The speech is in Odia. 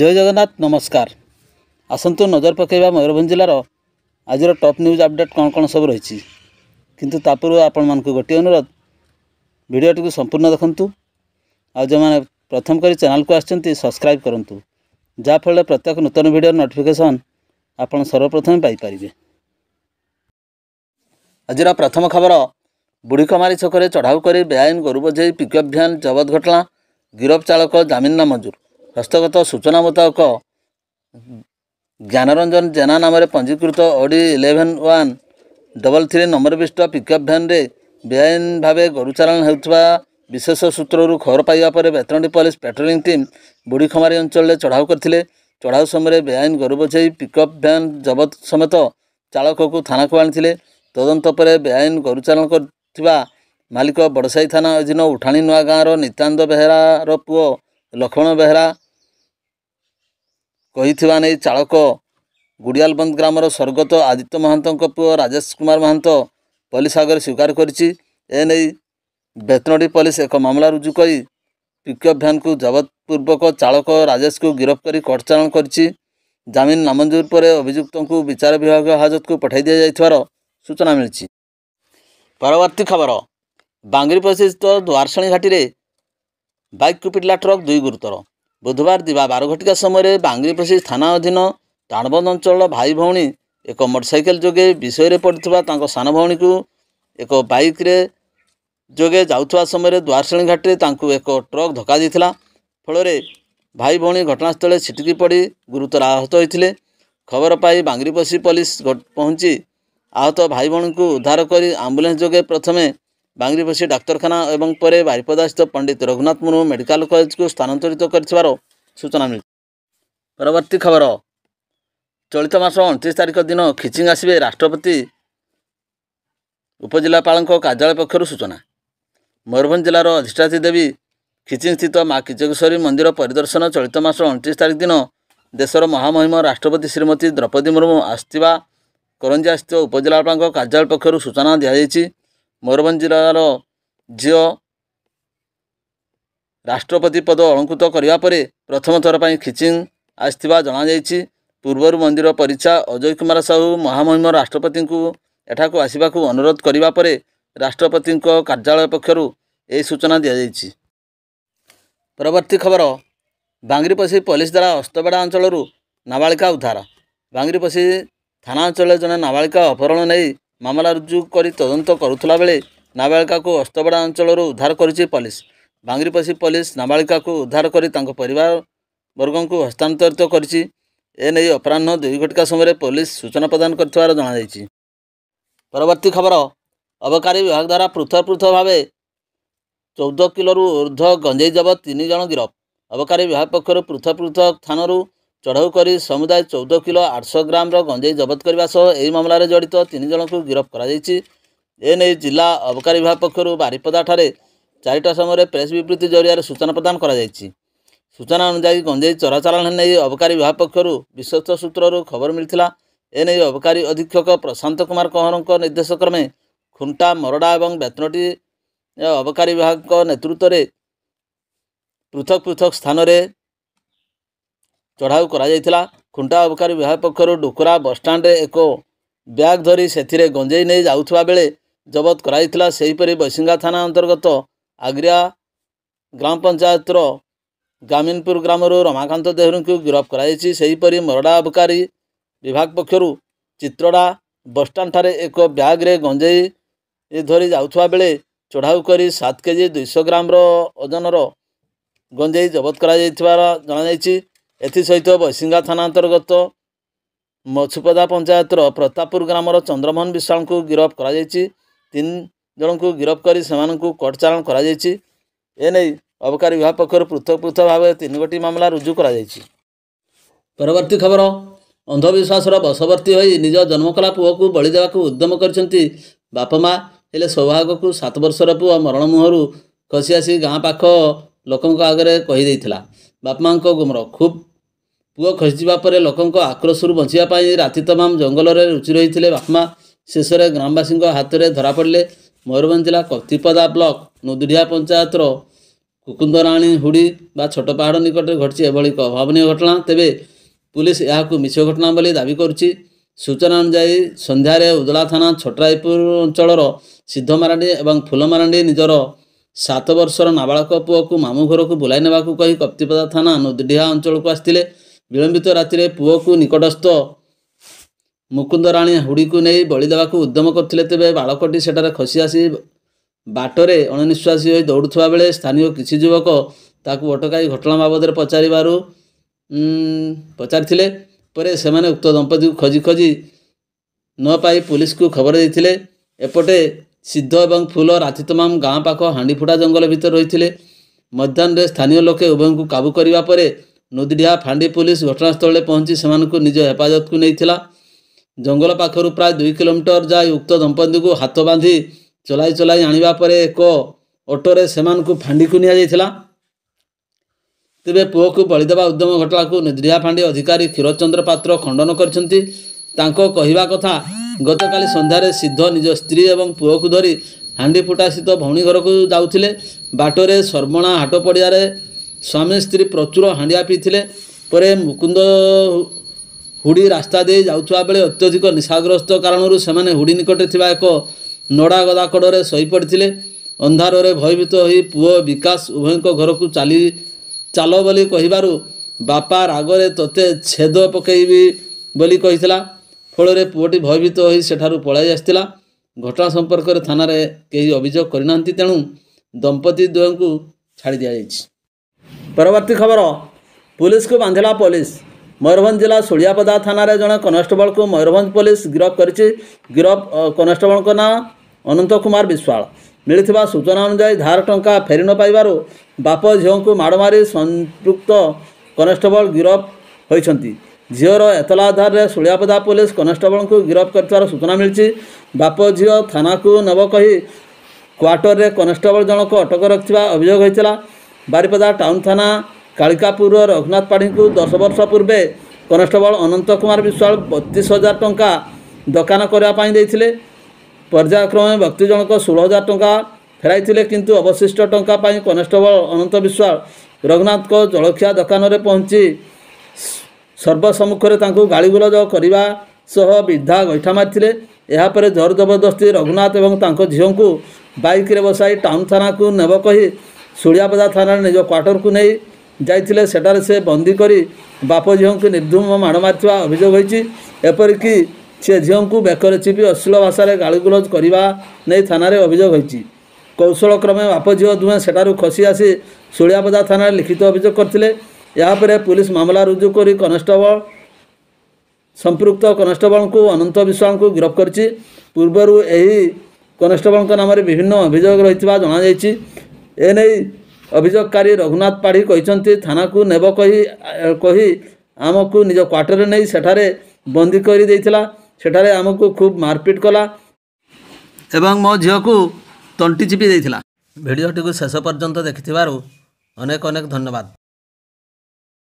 ଜୟ ଜଗନ୍ନାଥ ନମସ୍କାର ଆସନ୍ତୁ ନଜର ପକାଇବା ମୟୂରଭଞ୍ଜ ଜିଲ୍ଲାର ଆଜିର ଟପ୍ ନ୍ୟୁଜ୍ ଅପଡ଼େଟ୍ କ'ଣ କ'ଣ ସବୁ ରହିଛି କିନ୍ତୁ ତା ପୂର୍ବରୁ ଆପଣମାନଙ୍କୁ ଗୋଟିଏ ଅନୁରୋଧ ଭିଡ଼ିଓଟିକୁ ସମ୍ପୂର୍ଣ୍ଣ ଦେଖନ୍ତୁ ଆଉ ଯେଉଁମାନେ ପ୍ରଥମ କରି ଚ୍ୟାନେଲ୍କୁ ଆସିଛନ୍ତି ସବସ୍କ୍ରାଇବ୍ କରନ୍ତୁ ଯାହାଫଳରେ ପ୍ରତ୍ୟେକ ନୂତନ ଭିଡ଼ିଓର ନୋଟିଫିକେସନ୍ ଆପଣ ସର୍ବପ୍ରଥମେ ପାଇପାରିବେ ଆଜିର ପ୍ରଥମ ଖବର ବୁଢ଼ୀକମାରୀ ଛକରେ ଚଢ଼ାଉ କରି ବେଆଇନ ଗୋରୁ ବୋଝେଇ ପିକଅପ୍ ଭ୍ୟାନ୍ ଜବତ ଘଟଣା ଗିରଫ ଚାଳକ ଜାମିନ ନାମଜୁର ହସ୍ତଗତ ସୂଚନା ମୁତାବକ ଜ୍ଞାନରଞ୍ଜନ ଜେନା ନାମରେ ପଞ୍ଜୀକୃତ OD eleven one double three number ବିଶିଷ୍ଟ ପିକଅପ୍ ଭ୍ୟାନ୍ରେ ବେଆଇନ ଭାବେ ଗୋରୁଚାଳନ ହେଉଥିବା ବିଶେଷ ସୂତ୍ରରୁ ଖବର ପାଇବା ପରେ ବେତନଟି ପୋଲିସ ପାଟ୍ରୋଲିଂ ଟିମ୍ ବୁଢ଼ୀଖମାରୀ ଅଞ୍ଚଳରେ ଚଢ଼ାଉ କରିଥିଲେ ଚଢ଼ାଉ ସମୟରେ ବେଆଇନ ଗରୁ ବୋଝେଇ ପିକ୍ଅପ୍ ଭ୍ୟାନ୍ ଜବତ ସମେତ ଚାଳକକୁ ଥାନାକୁ ଆଣିଥିଲେ ତଦନ୍ତ ପରେ ବେଆଇନ ଗରୁ ଗୋରୁଚାଳନ କରିଥିବା ମାଲିକ ବଡ଼ସାହି ଥାନା ଅଧୀନ ଉଠାଣି ନୂଆ ଗାଁର ନିତାନ୍ତ ବେହେରାର ପୁଅ ଲକ୍ଷ୍ମଣ ବେହେରା କହିଥିବା ନେଇ ଚାଳକ ଗୁଡ଼ିଆଲବନ୍ଦ ଗ୍ରାମର ସ୍ୱର୍ଗତ ଆଦିତ୍ୟ ମହାନ୍ତଙ୍କ ପୁଅ ରାଜେଶ କୁମାର ମହାନ୍ତ ପୋଲିସ ଆଗରେ ସ୍ୱୀକାର କରିଛି ଏନେଇ ନେଇ ବେତନଟି ପୋଲିସ ଏକ ମାମଲା ରୁଜୁ କରି ପିକଅପ୍ ଭ୍ୟାନ୍କୁ ଜବତପୂର୍ବକ ଚାଳକ ରାଜେଶକୁ ଗିରଫ କରି କୋର୍ଟଚାରଣ କରିଛି ଜାମିନ ନାମଞ୍ଜୁର ପରେ ଅଭିଯୁକ୍ତଙ୍କୁ ବିଚାର ବିଭାଗ ହାଜତକୁ ପଠାଇ ଦିଆଯାଇଥିବାର ସୂଚନା ମିଳିଛି ପରବର୍ତ୍ତୀ ଖବର ବାଙ୍ଗିରିପୋଷିସ୍ଥ ଦ୍ୱାରଶାଣୀ ଘାଟିରେ ବାଇକ୍କୁ ପିଟିଲା ଟ୍ରକ୍ ଦୁଇ ଗୁରୁତର ବୁଧବାର ଦିବା ବାରଘଟିକା ସମୟରେ ବାଙ୍ଗ୍ରିପ୍ରସି ଥାନା ଅଧୀନ ତାଣବନ୍ଦ ଅଞ୍ଚଳର ଭାଇ ଭଉଣୀ ଏକ ମୋଟରସାଇକେଲ ଯୋଗେ ବିଷୟରେ ପଡ଼ିଥିବା ତାଙ୍କ ସାନ ଭଉଣୀକୁ ଏକ ବାଇକ୍ରେ ଯୋଗେ ଯାଉଥିବା ସମୟରେ ଦ୍ୱାରଶ୍ରେଣୀ ଘାଟରେ ତାଙ୍କୁ ଏକ ଟ୍ରକ୍ ଧକ୍କା ଦେଇଥିଲା ଫଳରେ ଭାଇ ଭଉଣୀ ଘଟଣାସ୍ଥଳରେ ଛିଟିକି ପଡ଼ି ଗୁରୁତର ଆହତ ହୋଇଥିଲେ ଖବର ପାଇ ବାଙ୍ଗ୍ରିପୋଷି ପୋଲିସ ପହଞ୍ଚି ଆହତ ଭାଇ ଭଉଣୀଙ୍କୁ ଉଦ୍ଧାର କରି ଆମ୍ବୁଲାନ୍ସ ଯୋଗେ ପ୍ରଥମେ ବାଙ୍ଗରିବସି ଡାକ୍ତରଖାନା ଏବଂ ପରେ ବାରିପଦାସ୍ଥିତ ପଣ୍ଡିତ ରଘୁନାଥ ମୁର୍ମୁ ମେଡିକାଲ କଲେଜକୁ ସ୍ଥାନାନ୍ତରିତ କରିଥିବାର ସୂଚନା ମିଳିଛି ପରବର୍ତ୍ତୀ ଖବର ଚଳିତ ମାସ ଅଣତିରିଶ ତାରିଖ ଦିନ ଖିଚିଂ ଆସିବେ ରାଷ୍ଟ୍ରପତି ଉପଜିଲ୍ଲାପାଳଙ୍କ କାର୍ଯ୍ୟାଳୟ ପକ୍ଷରୁ ସୂଚନା ମୟୂରଭଞ୍ଜ ଜିଲ୍ଲାର ଅଧିଷ୍ଠାତ୍ରୀ ଦେବୀ ଖିଚିଂସ୍ଥିତ ମା କିଚକେଶ୍ୱରୀ ମନ୍ଦିର ପରିଦର୍ଶନ ଚଳିତ ମାସ ଅଣତିରିଶ ତାରିଖ ଦିନ ଦେଶର ମହାମହିମ ରାଷ୍ଟ୍ରପତି ଶ୍ରୀମତୀ ଦ୍ରୌପଦୀ ମୁର୍ମୁ ଆସିଥିବା କରଞ୍ଜିଆସ୍ଥିତ ଉପଜିଲ୍ଲାପାଳଙ୍କ କାର୍ଯ୍ୟାଳୟ ପକ୍ଷରୁ ସୂଚନା ଦିଆଯାଇଛି ମୟୂରଭଞ୍ଜ ଜିଲ୍ଲାର ଝିଅ ରାଷ୍ଟ୍ରପତି ପଦ ଅଳଙ୍କୃତ କରିବା ପରେ ପ୍ରଥମ ଥର ପାଇଁ ଖିଚିଂ ଆସିଥିବା ଜଣାଯାଇଛି ପୂର୍ବରୁ ମନ୍ଦିର ପରିଚା ଅଜୟ କୁମାର ସାହୁ ମହାମହିମ ରାଷ୍ଟ୍ରପତିଙ୍କୁ ଏଠାକୁ ଆସିବାକୁ ଅନୁରୋଧ କରିବା ପରେ ରାଷ୍ଟ୍ରପତିଙ୍କ କାର୍ଯ୍ୟାଳୟ ପକ୍ଷରୁ ଏହି ସୂଚନା ଦିଆଯାଇଛି ପରବର୍ତ୍ତୀ ଖବର ବାଙ୍ଗିରିପଶି ପୋଲିସ ଦ୍ୱାରା ଅସ୍ତବେଡ଼ା ଅଞ୍ଚଳରୁ ନାବାଳିକା ଉଦ୍ଧାର ବାଙ୍ଗିରିପଶି ଥାନା ଅଞ୍ଚଳରେ ଜଣେ ନାବାଳିକା ଅପହରଣ ନେଇ ମାମଲା ରୁଜୁ କରି ତଦନ୍ତ କରୁଥିଲା ବେଳେ ନାବାଳିକାକୁ ଅସ୍ତବଡ଼ା ଅଞ୍ଚଳରୁ ଉଦ୍ଧାର କରିଛି ପୋଲିସ ବାଙ୍ଗିରିପଶି ପୋଲିସ ନାବାଳିକାକୁ ଉଦ୍ଧାର କରି ତାଙ୍କ ପରିବାର ବର୍ଗଙ୍କୁ ହସ୍ତାନ୍ତରିତ କରିଛି ଏନେଇ ଅପରାହ୍ନ ଦୁଇ ଘଟିକା ସମୟରେ ପୋଲିସ ସୂଚନା ପ୍ରଦାନ କରିଥିବାର ଜଣାଯାଇଛି ପରବର୍ତ୍ତୀ ଖବର ଅବକାରୀ ବିଭାଗ ଦ୍ୱାରା ପୃଥକ ପୃଥକ ଭାବେ ଚଉଦ କିଲୋରୁ ଉର୍ଦ୍ଧ୍ୱ ଗଞ୍ଜେଇ ଜବତ ତିନି ଜଣ ଗିରଫ ଅବକାରୀ ବିଭାଗ ପକ୍ଷରୁ ପୃଥକ ପୃଥକ ଥାନାରୁ ଚଢ଼ଉ କରି ସମୁଦାୟ ଚଉଦ କିଲୋ ଆଠଶହ ଗ୍ରାମର ଗଞ୍ଜେଇ ଜବତ କରିବା ସହ ଏହି ମାମଲାରେ ଜଡ଼ିତ ତିନି ଜଣଙ୍କୁ ଗିରଫ କରାଯାଇଛି ଏନେଇ ଜିଲ୍ଲା ଅବକାରୀ ବିଭାଗ ପକ୍ଷରୁ ବାରିପଦାଠାରେ ଚାରିଟା ସମୟରେ ପ୍ରେସ୍ ବିବୃତ୍ତି ଜରିଆରେ ସୂଚନା ପ୍ରଦାନ କରାଯାଇଛି ସୂଚନା ଅନୁଯାୟୀ ଗଞ୍ଜେଇ ଚରାଚାଳନ ନେଇ ଅବକାରୀ ବିଭାଗ ପକ୍ଷରୁ ବିଶ୍ୱସ୍ତ ସୂତ୍ରରୁ ଖବର ମିଳିଥିଲା ଏନେଇ ଅବକାରୀ ଅଧୀକ୍ଷକ ପ୍ରଶାନ୍ତ କୁମାର କହଁରଙ୍କ ନିର୍ଦ୍ଦେଶ କ୍ରମେ ଖୁଣ୍ଟା ମରଡ଼ା ଏବଂ ବେତନଟି ଅବକାରୀ ବିଭାଗଙ୍କ ନେତୃତ୍ୱରେ ପୃଥକ୍ ପୃଥକ ସ୍ଥାନରେ ଚଢ଼ାଉ କରାଯାଇଥିଲା ଖୁଣ୍ଟା ଅବକାରୀ ବିଭାଗ ପକ୍ଷରୁ ଡୁକୁରା ବସ୍ଷ୍ଟାଣ୍ଡରେ ଏକ ବ୍ୟାଗ୍ ଧରି ସେଥିରେ ଗଞ୍ଜେଇ ନେଇ ଯାଉଥିବା ବେଳେ ଜବତ କରାଯାଇଥିଲା ସେହିପରି ବୈଶିଙ୍ଗା ଥାନା ଅନ୍ତର୍ଗତ ଆଗ୍ରିଆ ଗ୍ରାମ ପଞ୍ଚାୟତର ଗାମିନପୁର ଗ୍ରାମରୁ ରମାକାନ୍ତ ଦେହରୁଙ୍କୁ ଗିରଫ କରାଯାଇଛି ସେହିପରି ମରଡ଼ା ଅବକାରୀ ବିଭାଗ ପକ୍ଷରୁ ଚିତ୍ରଡ଼ା ବସ୍ଷ୍ଟାଣ୍ଡଠାରେ ଏକ ବ୍ୟାଗ୍ରେ ଗଞ୍ଜେଇ ଧରି ଯାଉଥିବା ବେଳେ ଚଢ଼ାଉ କରି ସାତ କେ ଜି ଦୁଇଶହ ଗ୍ରାମର ଓଜନର ଗଞ୍ଜେଇ ଜବତ କରାଯାଇଥିବାର ଜଣାଯାଇଛି ଏଥିସହିତ ବୈଶିଙ୍ଗା ଥାନା ଅନ୍ତର୍ଗତ ମଛୁପଦା ପଞ୍ଚାୟତର ପ୍ରତାପପୁର ଗ୍ରାମର ଚନ୍ଦ୍ରମୋହନ ବିଶ୍ୱାଳଙ୍କୁ ଗିରଫ କରାଯାଇଛି ତିନି ଜଣଙ୍କୁ ଗିରଫ କରି ସେମାନଙ୍କୁ କୋର୍ଟ ଚାଲାଣ କରାଯାଇଛି ଏନେଇ ଅବକାରୀ ବିଭାଗ ପକ୍ଷରୁ ପୃଥକ ପୃଥକ ଭାବେ ତିନି ଗୋଟି ମାମଲା ରୁଜୁ କରାଯାଇଛି ପରବର୍ତ୍ତୀ ଖବର ଅନ୍ଧବିଶ୍ୱାସର ବଶବର୍ତ୍ତୀ ହୋଇ ନିଜ ଜନ୍ମକଲା ପୁଅକୁ ବଳି ଦେବାକୁ ଉଦ୍ୟମ କରିଛନ୍ତି ମା' ହେଲେ ସୌଭାଗକୁ ସାତ ବର୍ଷର ପୁଅ ମରଣ ମୁହଁରୁ ଖସି ଆସି ଗାଁ ପାଖ ଲୋକଙ୍କ ଆଗରେ କହିଦେଇଥିଲା ବାପମାଙ୍କ ଗୁମର ଖୁବ୍ କୂଅ ଖସିଯିବା ପରେ ଲୋକଙ୍କ ଆକ୍ରୋଶରୁ ବଞ୍ଚିବା ପାଇଁ ରାତି ତମାମ ଜଙ୍ଗଲରେ ରୁଚି ରହିଥିଲେ ବାପମା ଶେଷରେ ଗ୍ରାମବାସୀଙ୍କ ହାତରେ ଧରାପଡ଼ିଲେ ମୟୂରଭଞ୍ଜ ଜିଲ୍ଲା କତିପଦା ବ୍ଲକ ନୁଦୁରିଆ ପଞ୍ଚାୟତର କୁକୁନ୍ଦରାଣୀ ହୁଡ଼ି ବା ଛୋଟ ପାହାଡ଼ ନିକଟରେ ଘଟିଛି ଏଭଳି ଏକ ଅଭାବନୀୟ ଘଟଣା ତେବେ ପୁଲିସ୍ ଏହାକୁ ମିଛ ଘଟଣା ବୋଲି ଦାବି କରୁଛି ସୂଚନା ଅନୁଯାୟୀ ସନ୍ଧ୍ୟାରେ ଉଦଳା ଥାନା ଛୋଟରାଇପୁର ଅଞ୍ଚଳର ସିଦ୍ଧ ମାରାଣ୍ଡି ଏବଂ ଫୁଲମାରାଣ୍ଡି ନିଜର ସାତ ବର୍ଷର ନାବାଳକ ପୁଅକୁ ମାମୁଁ ଘରକୁ ବୁଲାଇ ନେବାକୁ କହି କପ୍ତିପଦା ଥାନା ନୁଦୁଡ଼ିହା ଅଞ୍ଚଳକୁ ଆସିଥିଲେ ବିଳମ୍ବିତ ରାତିରେ ପୁଅକୁ ନିକଟସ୍ଥ ମୁକୁନ୍ଦ ରାଣୀ ହୁଡ଼ିକୁ ନେଇ ବଳି ଦେବାକୁ ଉଦ୍ୟମ କରିଥିଲେ ତେବେ ବାଳକଟି ସେଠାରେ ଖସି ଆସି ବାଟରେ ଅଣନିଶ୍ୱାସୀ ହୋଇ ଦୌଡ଼ୁଥିବା ବେଳେ ସ୍ଥାନୀୟ କିଛି ଯୁବକ ତାକୁ ଅଟକାଇ ଘଟଣା ବାବଦରେ ପଚାରିବାରୁ ପଚାରିଥିଲେ ପରେ ସେମାନେ ଉକ୍ତ ଦମ୍ପତିକୁ ଖୋଜି ଖୋଜି ନ ପାଇ ପୋଲିସକୁ ଖବର ଦେଇଥିଲେ ଏପଟେ ସିଦ୍ଧ ଏବଂ ଫୁଲ ରାତି ତମାମ ଗାଁ ପାଖ ହାଣ୍ଡିଫୁଟା ଜଙ୍ଗଲ ଭିତରେ ରହିଥିଲେ ମଧ୍ୟାହ୍ନରେ ସ୍ଥାନୀୟ ଲୋକେ ଉଭୟଙ୍କୁ କାବୁ କରିବା ପରେ ନୁଦିଡ଼ିଆ ଫାଣ୍ଡି ପୋଲିସ ଘଟଣାସ୍ଥଳରେ ପହଞ୍ଚି ସେମାନଙ୍କୁ ନିଜ ହେଫାଜତକୁ ନେଇଥିଲା ଜଙ୍ଗଲ ପାଖରୁ ପ୍ରାୟ ଦୁଇ କିଲୋମିଟର ଯାଇ ଉକ୍ତ ଦମ୍ପତିଙ୍କୁ ହାତ ବାନ୍ଧି ଚଲାଇ ଚଲାଇ ଆଣିବା ପରେ ଏକ ଅଟୋରେ ସେମାନଙ୍କୁ ଫାଣ୍ଡିକୁ ନିଆଯାଇଥିଲା ତେବେ ପୁଅକୁ ବଳି ଦେବା ଉଦ୍ୟମ ଘଟଣାକୁ ନିଦ୍ରିଆ ଫାଣ୍ଡି ଅଧିକାରୀ କ୍ଷୀରଚନ୍ଦ୍ର ପାତ୍ର ଖଣ୍ଡନ କରିଛନ୍ତି ତାଙ୍କ କହିବା କଥା ଗତକାଲି ସନ୍ଧ୍ୟାରେ ସିଦ୍ଧ ନିଜ ସ୍ତ୍ରୀ ଏବଂ ପୁଅକୁ ଧରି ହାଣ୍ଡିପୁଟାସ୍ଥିତ ଭଉଣୀ ଘରକୁ ଯାଉଥିଲେ ବାଟରେ ସର୍ବଣା ହାଟ ପଡ଼ିଆରେ ସ୍ୱାମୀ ସ୍ତ୍ରୀ ପ୍ରଚୁର ହାଣ୍ଡିଆ ପିଇଥିଲେ ପରେ ମୁକୁନ୍ଦ ହୁଡ଼ି ରାସ୍ତା ଦେଇ ଯାଉଥିବା ବେଳେ ଅତ୍ୟଧିକ ନିଶାଗ୍ରସ୍ତ କାରଣରୁ ସେମାନେ ହୁଡ଼ି ନିକଟରେ ଥିବା ଏକ ନଡ଼ା ଗଦାକଡ଼ରେ ଶୋଇପଡ଼ିଥିଲେ ଅନ୍ଧାରରେ ଭୟଭୀତ ହୋଇ ପୁଅ ବିକାଶ ଉଭୟଙ୍କ ଘରକୁ ଚାଲି ଚାଲ ବୋଲି କହିବାରୁ ବାପା ରାଗରେ ତୋତେ ଛେଦ ପକାଇବି ବୋଲି କହିଥିଲା ଫଳରେ ପୁଅଟି ଭୟଭୀତ ହୋଇ ସେଠାରୁ ପଳାଇ ଆସିଥିଲା ଘଟଣା ସମ୍ପର୍କରେ ଥାନାରେ କେହି ଅଭିଯୋଗ କରିନାହାନ୍ତି ତେଣୁ ଦମ୍ପତି ଦ୍ୱୟଙ୍କୁ ଛାଡ଼ି ଦିଆଯାଇଛି ପରବର୍ତ୍ତୀ ଖବର ପୁଲିସ୍କୁ ବାନ୍ଧିଲା ପୋଲିସ ମୟୂରଭଞ୍ଜ ଜିଲ୍ଲା ସୋଳିଆପଦା ଥାନାରେ ଜଣେ କନଷ୍ଟେବଳକୁ ମୟୂରଭଞ୍ଜ ପୋଲିସ ଗିରଫ କରିଛି ଗିରଫ କନଷ୍ଟେବଳଙ୍କ ନାଁ ଅନନ୍ତ କୁମାର ବିଶ୍ୱାଳ ମିଳିଥିବା ସୂଚନା ଅନୁଯାୟୀ ଧାର ଟଙ୍କା ଫେରି ନ ପାଇବାରୁ ବାପ ଝିଅଙ୍କୁ ମାଡ଼ ମାରି ସମ୍ପୃକ୍ତ କନଷ୍ଟେବଳ ଗିରଫ ହୋଇଛନ୍ତି ଝିଅର ଏତଲା ଆଧାରରେ ସୋଳିଆପଦା ପୋଲିସ କନଷ୍ଟେବଳଙ୍କୁ ଗିରଫ କରିଥିବାର ସୂଚନା ମିଳିଛି ବାପ ଝିଅ ଥାନାକୁ ନେବ କହି କ୍ୱାର୍ଟରରେ କନଷ୍ଟେବଳ ଜଣକ ଅଟକ ରଖିଥିବା ଅଭିଯୋଗ ହୋଇଥିଲା ବାରିପଦା ଟାଉନ ଥାନା କାଳିକାପୁରର ରଘୁନାଥ ପାଢ଼ୀଙ୍କୁ ଦଶ ବର୍ଷ ପୂର୍ବେ କନେଷ୍ଟବଳ ଅନନ୍ତ କୁମାର ବିଶ୍ୱାଳ ବତିଶ ହଜାର ଟଙ୍କା ଦୋକାନ କରିବା ପାଇଁ ଦେଇଥିଲେ ପର୍ଯ୍ୟାୟକ୍ରମେ ବ୍ୟକ୍ତି ଜଣକ ଷୋହଳ ହଜାର ଟଙ୍କା ଫେରାଇଥିଲେ କିନ୍ତୁ ଅବଶିଷ୍ଟ ଟଙ୍କା ପାଇଁ କନେଷ୍ଟବଳ ଅନନ୍ତ ବିଶ୍ୱାଳ ରଘୁନାଥଙ୍କ ଜଳଖିଆ ଦୋକାନରେ ପହଞ୍ଚି ସର୍ବସମ୍ମୁଖରେ ତାଙ୍କୁ ଗାଳିଗୁଲଜ କରିବା ସହ ବିଧା ଗଇଠା ମାରିଥିଲେ ଏହାପରେ ଜୋର ଜବରଦସ୍ତି ରଘୁନାଥ ଏବଂ ତାଙ୍କ ଝିଅଙ୍କୁ ବାଇକ୍ରେ ବସାଇ ଟାଉନ୍ ଥାନାକୁ ନେବ କହି ସୁଳିଆପଦା ଥାନାରେ ନିଜ କ୍ୱାର୍ଟରକୁ ନେଇ ଯାଇଥିଲେ ସେଠାରେ ସେ ବନ୍ଦୀ କରି ବାପ ଝିଅଙ୍କୁ ନିର୍ଦ୍ଧୁମ ମାଡ଼ ମାରିଥିବା ଅଭିଯୋଗ ହୋଇଛି ଏପରିକି ସେ ଝିଅଙ୍କୁ ବେକରେ ଚିପି ଅଶ୍ଳୀଳ ଭାଷାରେ ଗାଳିଗୁଲଜ କରିବା ନେଇ ଥାନାରେ ଅଭିଯୋଗ ହୋଇଛି କୌଶଳ କ୍ରମେ ବାପ ଝିଅ ଦୁହେଁ ସେଠାରୁ ଖସି ଆସି ସୁଳିଆପଦା ଥାନାରେ ଲିଖିତ ଅଭିଯୋଗ କରିଥିଲେ ଏହାପରେ ପୁଲିସ୍ ମାମଲା ରୁଜୁ କରି କନେଷ୍ଟବଳ ସମ୍ପୃକ୍ତ କନେଷ୍ଟବଳଙ୍କୁ ଅନନ୍ତ ବିଶ୍ୱାଳଙ୍କୁ ଗିରଫ କରିଛି ପୂର୍ବରୁ ଏହି କନେଷ୍ଟବଳଙ୍କ ନାମରେ ବିଭିନ୍ନ ଅଭିଯୋଗ ରହିଥିବା ଜଣାଯାଇଛି ଏ ନେଇ ଅଭିଯୋଗକାରୀ ରଘୁନାଥ ପାଢ଼ୀ କହିଛନ୍ତି ଥାନାକୁ ନେବ କହି କହି ଆମକୁ ନିଜ କ୍ୱାର୍ଟରରେ ନେଇ ସେଠାରେ ବନ୍ଦୀ କରିଦେଇଥିଲା ସେଠାରେ ଆମକୁ ଖୁବ୍ ମାରପିଟ୍ କଲା ଏବଂ ମୋ ଝିଅକୁ ତଣ୍ଟି ଚିପି ଦେଇଥିଲା ଭିଡ଼ିଓଟିକୁ ଶେଷ ପର୍ଯ୍ୟନ୍ତ ଦେଖିଥିବାରୁ ଅନେକ ଅନେକ ଧନ୍ୟବାଦ